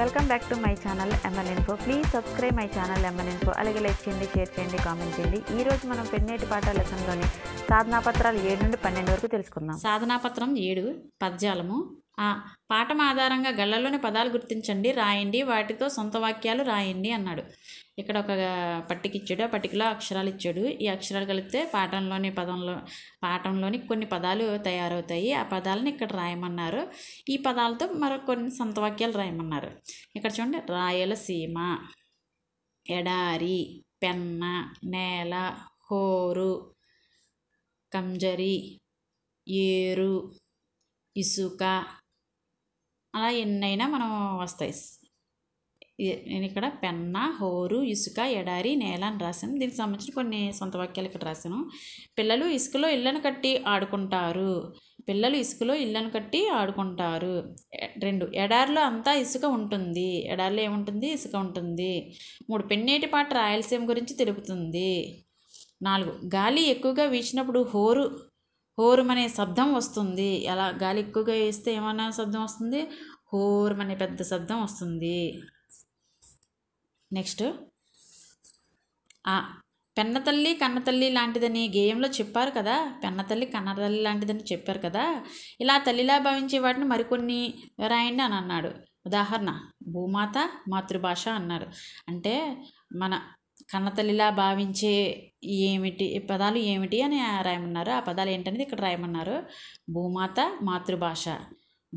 welcome back to my channel ML info please subscribe my channel ML info అలాగే like చేయండి share చేయండి comment చేయండి ఈ రోజు మనం పెన్నేటి పాట లెసన్లోని సాధనాపత్రాలు ఏడు నుండి పన్నెండు వరకు తెలుసుకుందాం సాధనాపత్రం ఏడు పద్యాలము పాఠం ఆధారంగా గళ్ళలోని పదాలు గుర్తించండి రాయండి వాటితో సొంత వాక్యాలు రాయండి అన్నాడు ఇక్కడ ఒక పట్టిక ఇచ్చాడు ఆ పట్టికలో అక్షరాలు ఇచ్చాడు ఈ అక్షరాలు కలిపితే పాఠంలోని పదంలో పాఠంలోని కొన్ని పదాలు తయారవుతాయి ఆ పదాలను ఇక్కడ రాయమన్నారు ఈ పదాలతో మరో కొన్ని సొంత వాక్యాలు రాయమన్నారు ఇక్కడ చూడండి రాయలసీమ ఎడారి పెన్న నేల హోరు కంజరి ఏరు ఇసుక అలా ఎన్నైనా మనం వస్తాయి నేను ఇక్కడ పెన్న హోరు ఇసుక ఎడారి నేల అని రాశాను దీనికి సంబంధించిన కొన్ని సొంత వాక్యాలు ఇక్కడ రాశాను పిల్లలు ఇసుకలో ఇళ్ళను కట్టి ఆడుకుంటారు పిల్లలు ఇసుకలో ఇళ్ళను కట్టి ఆడుకుంటారు రెండు ఎడారిలో అంతా ఇసుక ఉంటుంది ఎడారిలో ఏముంటుంది ఇసుక ఉంటుంది మూడు పెన్నేటి పాట రాయలసీమ గురించి తెలుపుతుంది నాలుగు గాలి ఎక్కువగా వీచినప్పుడు హోరు హోరుమనే శబ్దం వస్తుంది అలా గాలి ఎక్కువగా వేస్తే ఏమన్నా శబ్దం వస్తుంది హోరుమనే పెద్ద శబ్దం వస్తుంది నెక్స్ట్ పెన్నతల్లి కన్నతల్లి లాంటిదని గేయంలో చెప్పారు కదా పెన్నతల్లి కన్నతల్లి లాంటిదని చెప్పారు కదా ఇలా తల్లిలా భావించే వాటిని మరికొన్ని రాయండి అని అన్నాడు ఉదాహరణ భూమాత మాతృభాష అన్నాడు అంటే మన కన్నతల్లిలా భావించే ఏమిటి పదాలు ఏమిటి అని రాయమన్నారు ఆ పదాలు ఏంటనేది ఇక్కడ రాయమన్నారు భూమాత మాతృభాష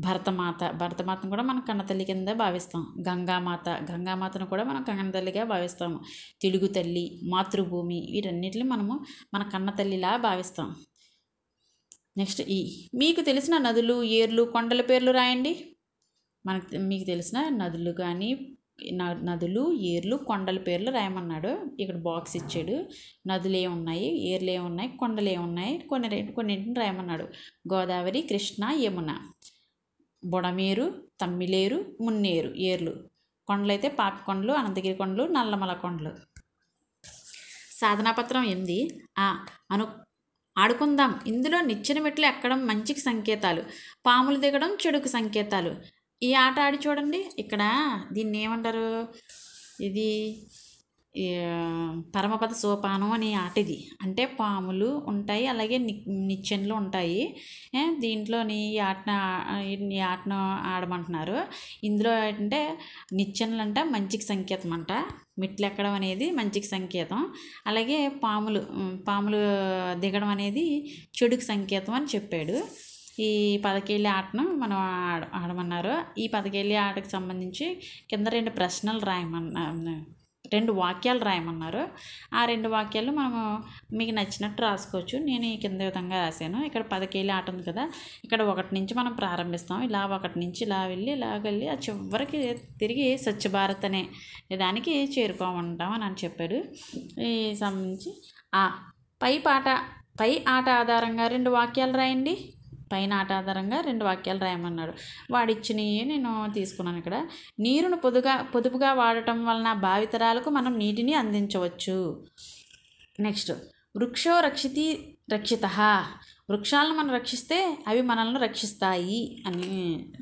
భరతమాత భరతమాతను కూడా మనం కన్నతల్లి కింద భావిస్తాం గంగామాత గంగామాతను కూడా మనం కన్నతల్లిగా భావిస్తాము తెలుగు తల్లి మాతృభూమి వీటన్నిటిని మనము మన కన్నతల్లిలా భావిస్తాం నెక్స్ట్ ఈ మీకు తెలిసిన నదులు ఏర్లు కొండల పేర్లు రాయండి మనకు మీకు తెలిసిన నదులు కానీ నదులు ఏర్లు కొండల పేర్లు రాయమన్నాడు ఇక్కడ బాక్స్ ఇచ్చాడు నదులు ఏమున్నాయి ఏర్లు ఏమున్నాయి కొండలు ఏమున్నాయి కొన్ని కొన్నింటిని రాయమన్నాడు గోదావరి కృష్ణ యమున బుడమేరు తమ్మిలేరు మున్నేరు ఏర్లు కొండలైతే కొండలు అనంతగిరి కొండలు నల్లమల కొండలు సాధనాపత్రం ఏంది అను ఆడుకుందాం ఇందులో నిచ్చెన మెట్లు ఎక్కడం మంచికి సంకేతాలు పాములు దిగడం చెడుకు సంకేతాలు ఈ ఆట ఆడి చూడండి ఇక్కడ దీన్ని ఏమంటారు ఇది పరమపద సోపానం అనే ఆట ఇది అంటే పాములు ఉంటాయి అలాగే నిచ్చెన్లు ఉంటాయి దీంట్లోని ఈ ఆటను ఈ ఆటను ఆడమంటున్నారు ఇందులో ఏంటంటే నిచ్చెన్లు అంటే మంచికి సంకేతం అంట మెట్లు ఎక్కడం అనేది మంచికి సంకేతం అలాగే పాములు పాములు దిగడం అనేది చెడుకు సంకేతం అని చెప్పాడు ఈ పదకేళ్ళి ఆటను మనం ఆడ ఆడమన్నారు ఈ పదకేళ్ళి ఆటకు సంబంధించి కింద రెండు ప్రశ్నలు రాయమన్నా రెండు వాక్యాలు రాయమన్నారు ఆ రెండు వాక్యాలు మనము మీకు నచ్చినట్టు రాసుకోవచ్చు నేను ఈ కింద విధంగా రాశాను ఇక్కడ పదకేళ్ళి ఆట ఉంది కదా ఇక్కడ ఒకటి నుంచి మనం ప్రారంభిస్తాం ఇలా ఒకటి నుంచి ఇలా వెళ్ళి ఇలా వెళ్ళి ఆ చివరికి తిరిగి స్వచ్ఛ భారత్ అనే దానికి చేరుకోమంటాం అని అని చెప్పాడు ఈ సంబంధించి పై పాట పై ఆట ఆధారంగా రెండు వాక్యాలు రాయండి పైన ఆట ఆధారంగా రెండు వాక్యాలు రాయమన్నాడు వాడిచ్చినవి నేను తీసుకున్నాను ఇక్కడ నీరును పొదుగా పొదుపుగా వాడటం వలన భావితరాలకు మనం నీటిని అందించవచ్చు నెక్స్ట్ వృక్షో రక్షితి రక్షిత వృక్షాలను మనం రక్షిస్తే అవి మనల్ని రక్షిస్తాయి అని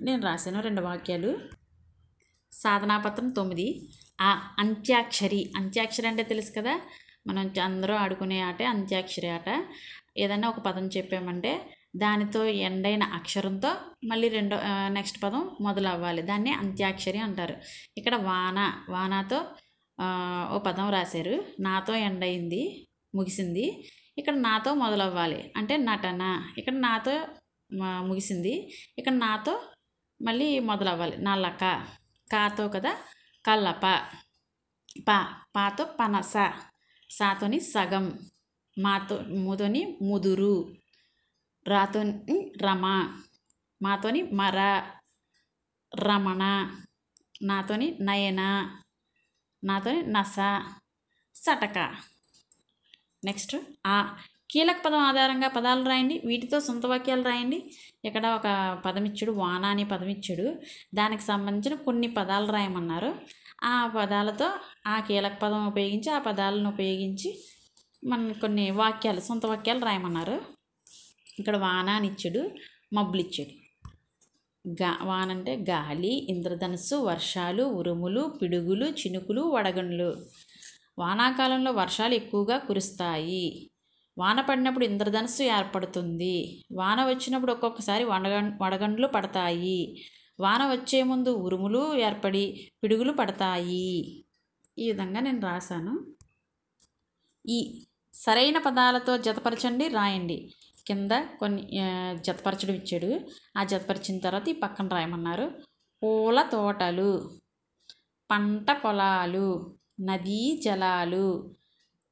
నేను రాశాను రెండు వాక్యాలు సాధనాపత్రం తొమ్మిది ఆ అంత్యాక్షరి అంత్యాక్షరి అంటే తెలుసు కదా మనం అందరూ ఆడుకునే ఆట అంత్యాక్షరి ఆట ఏదైనా ఒక పదం చెప్పామంటే దానితో ఎండైన అక్షరంతో మళ్ళీ రెండో నెక్స్ట్ పదం మొదలవ్వాలి దాన్ని అంత్యాక్షరి అంటారు ఇక్కడ వాన వానతో ఓ పదం రాశారు నాతో ఎండయింది ముగిసింది ఇక్కడ నాతో మొదలవ్వాలి అంటే నటన ఇక్కడ నాతో ముగిసింది ఇక్కడ నాతో మళ్ళీ మొదలవ్వాలి నల్లక కాతో కదా కల్లప పా పాతో పనస సాతోని సగం మాతో ముదోని ముదురు రాతో రమ మాతోని మర రమణ నాతోని నయన నాతోని నస సటక నెక్స్ట్ ఆ కీలక పదం ఆధారంగా పదాలు రాయండి వీటితో సొంత వాక్యాలు రాయండి ఇక్కడ ఒక పదమిచ్చుడు వాన అనే పదమిచ్చుడు దానికి సంబంధించిన కొన్ని పదాలు రాయమన్నారు ఆ పదాలతో ఆ కీలక పదం ఉపయోగించి ఆ పదాలను ఉపయోగించి మన కొన్ని వాక్యాలు సొంత వాక్యాలు రాయమన్నారు ఇక్కడ వానానిచ్చుడు మబ్బులిచ్చుడు గా వాన అంటే గాలి ఇంద్రధనస్సు వర్షాలు ఉరుములు పిడుగులు చినుకులు వడగండ్లు వానాకాలంలో వర్షాలు ఎక్కువగా కురుస్తాయి వాన పడినప్పుడు ఇంద్రధనస్సు ఏర్పడుతుంది వాన వచ్చినప్పుడు ఒక్కొక్కసారి వడగ వడగండ్లు పడతాయి వాన వచ్చే ముందు ఉరుములు ఏర్పడి పిడుగులు పడతాయి ఈ విధంగా నేను రాశాను ఈ సరైన పదాలతో జతపరచండి రాయండి కింద కొన్ని జతపరచడం ఇచ్చాడు ఆ జతపరిచిన తర్వాత ఈ పక్కన రాయమన్నారు పూల తోటలు పంట పొలాలు నదీ జలాలు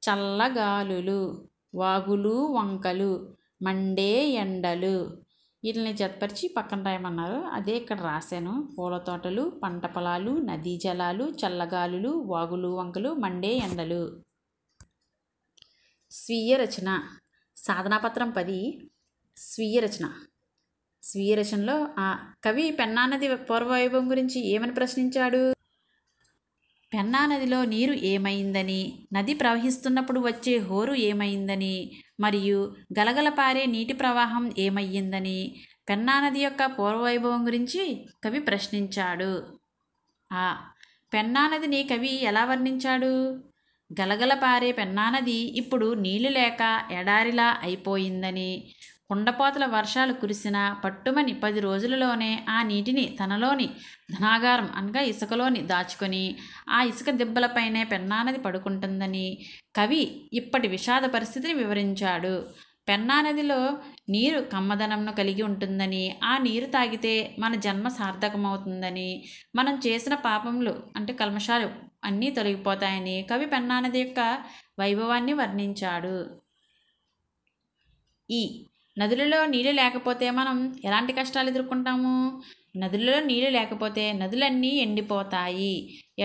చల్లగాలులు వాగులు వంకలు మండే ఎండలు వీటిని జతపరిచి పక్కన రాయమన్నారు అదే ఇక్కడ రాశాను పూల తోటలు పంట పొలాలు నదీ జలాలు చల్లగాలులు వాగులు వంకలు మండే ఎండలు స్వీయ రచన సాధనాపత్రం పది స్వీయ రచన స్వీయ రచనలో ఆ కవి పెన్నానది పూర్వవైభవం గురించి ఏమని ప్రశ్నించాడు పెన్నానదిలో నీరు ఏమైందని నది ప్రవహిస్తున్నప్పుడు వచ్చే హోరు ఏమైందని మరియు గలగల పారే నీటి ప్రవాహం ఏమయ్యిందని పెన్నానది యొక్క పూర్వవైభవం గురించి కవి ప్రశ్నించాడు ఆ పెన్నానదిని కవి ఎలా వర్ణించాడు గలగలపారే పెన్నానది ఇప్పుడు నీళ్లు లేక ఎడారిలా అయిపోయిందని కుండపోతల వర్షాలు కురిసిన పట్టుమని పది రోజులలోనే ఆ నీటిని తనలోని ధనాగారం అనగా ఇసుకలోని దాచుకొని ఆ ఇసుక దిబ్బలపైనే పెన్నానది పడుకుంటుందని కవి ఇప్పటి విషాద పరిస్థితిని వివరించాడు పెన్నానదిలో నీరు కమ్మదనంను కలిగి ఉంటుందని ఆ నీరు తాగితే మన జన్మ సార్థకమవుతుందని మనం చేసిన పాపములు అంటే కల్మషాలు అన్నీ తొలగిపోతాయని కవి పెన్నానది యొక్క వైభవాన్ని వర్ణించాడు ఈ నదులలో నీళ్ళు లేకపోతే మనం ఎలాంటి కష్టాలు ఎదుర్కొంటాము నదులలో నీళ్ళు లేకపోతే నదులన్నీ ఎండిపోతాయి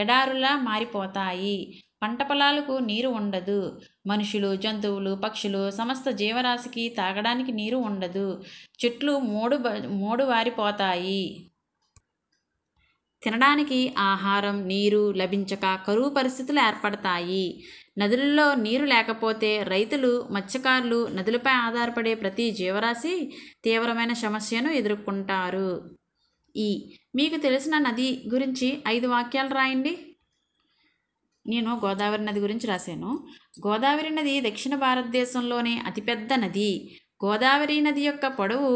ఎడారులా మారిపోతాయి పంట పొలాలకు నీరు ఉండదు మనుషులు జంతువులు పక్షులు సమస్త జీవరాశికి తాగడానికి నీరు ఉండదు చెట్లు మూడు మూడు వారిపోతాయి తినడానికి ఆహారం నీరు లభించక కరువు పరిస్థితులు ఏర్పడతాయి నదులలో నీరు లేకపోతే రైతులు మత్స్యకారులు నదులపై ఆధారపడే ప్రతి జీవరాశి తీవ్రమైన సమస్యను ఎదుర్కొంటారు ఈ మీకు తెలిసిన నది గురించి ఐదు వాక్యాలు రాయండి నేను గోదావరి నది గురించి రాశాను గోదావరి నది దక్షిణ భారతదేశంలోనే అతిపెద్ద నది గోదావరి నది యొక్క పొడవు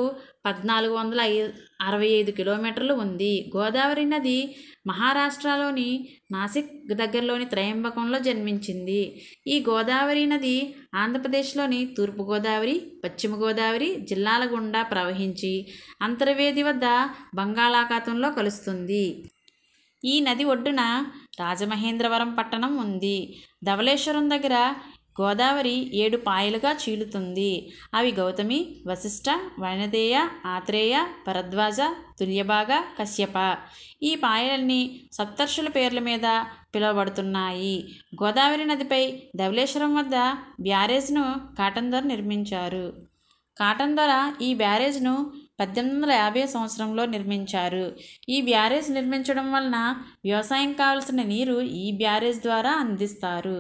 పద్నాలుగు వందల ఐ అరవై ఐదు కిలోమీటర్లు ఉంది గోదావరి నది మహారాష్ట్రలోని నాసిక్ దగ్గరలోని త్రయంబకంలో జన్మించింది ఈ గోదావరి నది ఆంధ్రప్రదేశ్లోని తూర్పుగోదావరి పశ్చిమ గోదావరి జిల్లాల గుండా ప్రవహించి అంతర్వేది వద్ద బంగాళాఖాతంలో కలుస్తుంది ఈ నది ఒడ్డున రాజమహేంద్రవరం పట్టణం ఉంది ధవళేశ్వరం దగ్గర గోదావరి ఏడు పాయలుగా చీలుతుంది అవి గౌతమి వశిష్ఠ వైనదేయ ఆత్రేయ భరద్వాజ తుల్యభాగ కశ్యప ఈ పాయలన్నీ సప్తర్షుల పేర్ల మీద పిలువబడుతున్నాయి గోదావరి నదిపై ధవలేశ్వరం వద్ద బ్యారేజ్ను కాటన్ ద్వారా నిర్మించారు కాటన్ ద్వారా ఈ బ్యారేజ్ను పద్దెనిమిది వందల యాభై సంవత్సరంలో నిర్మించారు ఈ బ్యారేజ్ నిర్మించడం వలన వ్యవసాయం కావలసిన నీరు ఈ బ్యారేజ్ ద్వారా అందిస్తారు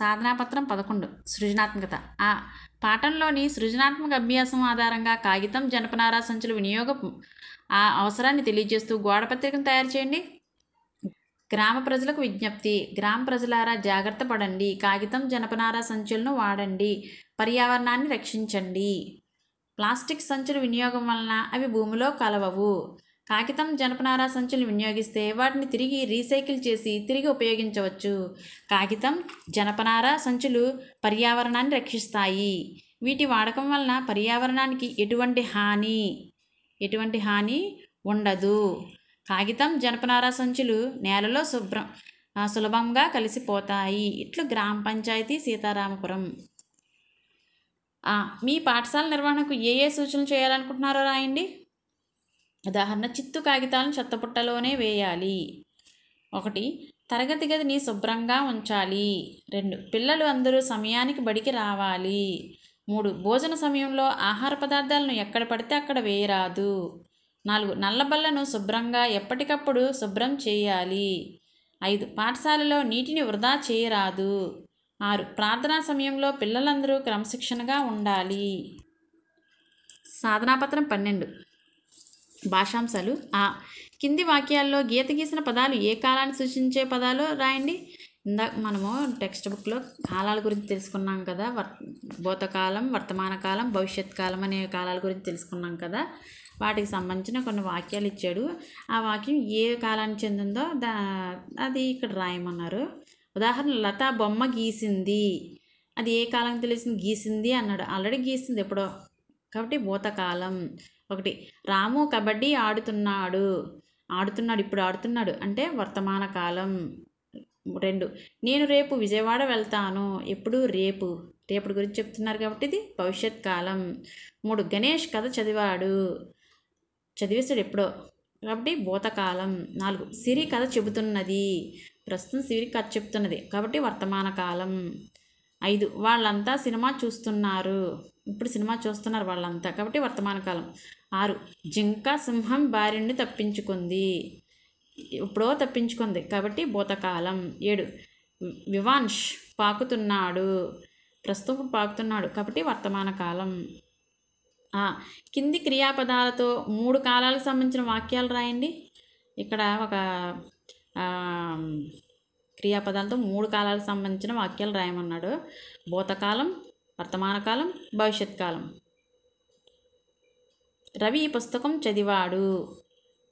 సాధనాపత్రం పదకొండు సృజనాత్మకత ఆ పాఠంలోని సృజనాత్మక అభ్యాసం ఆధారంగా కాగితం జనపనార సంచుల వినియోగం ఆ అవసరాన్ని తెలియజేస్తూ గోడపత్రికను తయారు చేయండి గ్రామ ప్రజలకు విజ్ఞప్తి గ్రామ ప్రజలారా జాగ్రత్త పడండి కాగితం జనపనార సంచులను వాడండి పర్యావరణాన్ని రక్షించండి ప్లాస్టిక్ సంచుల వినియోగం వలన అవి భూమిలో కలవవు కాగితం జనపనార సంచులు వినియోగిస్తే వాటిని తిరిగి రీసైకిల్ చేసి తిరిగి ఉపయోగించవచ్చు కాగితం జనపనార సంచులు పర్యావరణాన్ని రక్షిస్తాయి వీటి వాడకం వలన పర్యావరణానికి ఎటువంటి హాని ఎటువంటి హాని ఉండదు కాగితం జనపనార సంచులు నేలలో శుభ్రం సులభంగా కలిసిపోతాయి ఇట్లు గ్రామ పంచాయతీ సీతారామపురం మీ పాఠశాల నిర్వహణకు ఏ ఏ సూచనలు చేయాలనుకుంటున్నారో రాయండి ఉదాహరణ చిత్తు కాగితాలను చెత్తపుట్టలోనే వేయాలి ఒకటి తరగతి గదిని శుభ్రంగా ఉంచాలి రెండు పిల్లలు అందరూ సమయానికి బడికి రావాలి మూడు భోజన సమయంలో ఆహార పదార్థాలను ఎక్కడ పడితే అక్కడ వేయరాదు నాలుగు నల్లబల్లను శుభ్రంగా ఎప్పటికప్పుడు శుభ్రం చేయాలి ఐదు పాఠశాలలో నీటిని వృధా చేయరాదు ఆరు ప్రార్థనా సమయంలో పిల్లలందరూ క్రమశిక్షణగా ఉండాలి సాధనాపత్రం పన్నెండు భాషాంశాలు ఆ కింది వాక్యాల్లో గీత గీసిన పదాలు ఏ కాలాన్ని సూచించే పదాలు రాయండి ఇందాక మనము టెక్స్ట్ బుక్లో కాలాల గురించి తెలుసుకున్నాం కదా వర్ భూతకాలం వర్తమాన కాలం భవిష్యత్ కాలం అనే కాలాల గురించి తెలుసుకున్నాం కదా వాటికి సంబంధించిన కొన్ని వాక్యాలు ఇచ్చాడు ఆ వాక్యం ఏ కాలానికి చెందిందో దా అది ఇక్కడ రాయమన్నారు ఉదాహరణ లత బొమ్మ గీసింది అది ఏ కాలం తెలిసింది గీసింది అన్నాడు ఆల్రెడీ గీసింది ఎప్పుడో కాబట్టి భూతకాలం ఒకటి రాము కబడ్డీ ఆడుతున్నాడు ఆడుతున్నాడు ఇప్పుడు ఆడుతున్నాడు అంటే వర్తమాన కాలం రెండు నేను రేపు విజయవాడ వెళ్తాను ఎప్పుడు రేపు రేపటి గురించి చెప్తున్నారు కాబట్టి ఇది భవిష్యత్ కాలం మూడు గణేష్ కథ చదివాడు చదివేశాడు ఎప్పుడో కాబట్టి భూతకాలం నాలుగు సిరి కథ చెబుతున్నది ప్రస్తుతం సిరి కథ చెప్తున్నది కాబట్టి వర్తమాన కాలం ఐదు వాళ్ళంతా సినిమా చూస్తున్నారు ఇప్పుడు సినిమా చూస్తున్నారు వాళ్ళంతా కాబట్టి వర్తమాన కాలం ఆరు జింక సింహం భార్యని తప్పించుకుంది ఎప్పుడో తప్పించుకుంది కాబట్టి భూతకాలం ఏడు వివాన్ష్ పాకుతున్నాడు ప్రస్తుతం పాకుతున్నాడు కాబట్టి వర్తమాన కాలం కింది క్రియాపదాలతో మూడు కాలాలకు సంబంధించిన వాక్యాలు రాయండి ఇక్కడ ఒక క్రియాపదాలతో మూడు కాలాలకు సంబంధించిన వాక్యాలు రాయమన్నాడు భూతకాలం వర్తమాన కాలం భవిష్యత్ కాలం రవి ఈ పుస్తకం చదివాడు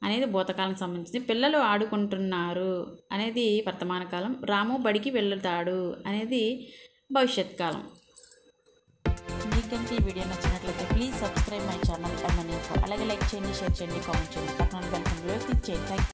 అనేది భూతకాలం సంబంధించింది పిల్లలు ఆడుకుంటున్నారు అనేది వర్తమాన కాలం రాము బడికి వెళ్తాడు అనేది భవిష్యత్ కాలం మీకంటే ఈ వీడియో నచ్చినట్లయితే ప్లీజ్ సబ్స్క్రైబ్ మై ఛానల్ అలాగే లైక్ చేయండి షేర్ చేయండి కామెంట్ చేయండి పక్కన క్లిక్ చేయండి